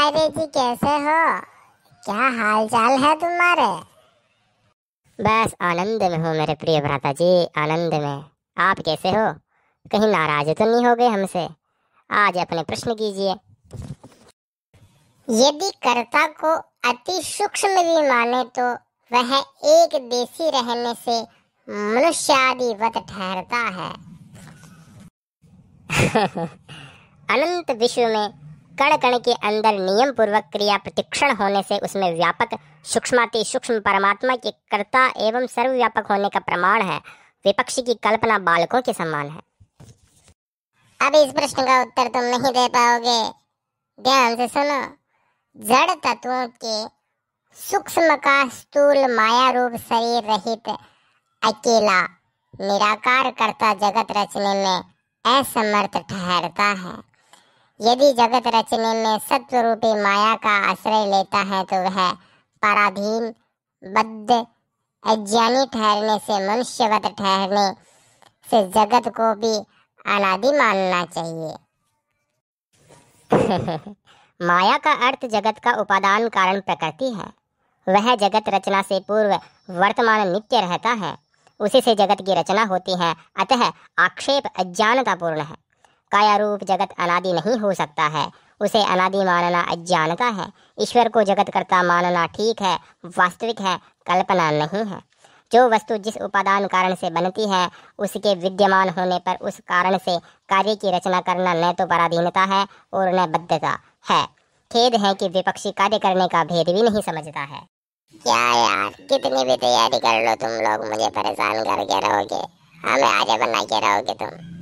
सायरे जी कैसे हो क्या हाल चाल है तुम्हारे बस आनंद में हो मेरे प्रिय भ्राता जी आनंद में आप कैसे हो कहीं नाराज तो नहीं हो गए हमसे आज अपने प्रश्न कीजिए यदि कर्ता को अति सूक्ष्म भी माने तो वह एक देशी रहने से मनुष्य आदि वत ठहरता है अनंत विश्व में कण कण के अंदर नियम पूर्वक क्रिया प्रतिक्षण होने से उसमें व्यापक सूक्ष्माति सूक्ष्म परमात्मा के कर्ता एवं सर्वव्यापक होने का प्रमाण है विपक्षी की कल्पना बालकों के समान है अब इस प्रश्न का उत्तर तुम नहीं दे पाओगे ध्यान से सुनो जड़ तत्वों के सूक्ष्म का स्थूल माया रूप शरीर रहित अकेला निराकार करता जगत रचने में असमर्थ ठहरता है यदि जगत रचने में सत्व रूपी माया का आश्रय लेता है तो वह पराधीन बद्ध अज्ञानी ठहरने से मनुष्यवत ठहरने से जगत को भी अनादि मानना चाहिए माया का अर्थ जगत का उपादान कारण प्रकृति है वह जगत रचना से पूर्व वर्तमान नित्य रहता है उसी से जगत की रचना होती है अतः आक्षेप अज्ञानतापूर्ण है काया रूप जगत अनादि नहीं हो सकता है उसे अनादि मानना अज्ञानता है ईश्वर को जगत करता मानना ठीक है वास्तविक है कल्पना नहीं है जो वस्तु जिस उपादान कारण से बनती है उसके विद्यमान होने पर उस कारण से कार्य की रचना करना न तो पराधीनता है और न बद्धता है खेद है कि विपक्षी कार्य करने का भेद भी नहीं समझता है क्या यार कितनी भी तैयारी कर लो तुम लोग मुझे परेशान करके रहोगे हमें आगे बना के रहोगे तुम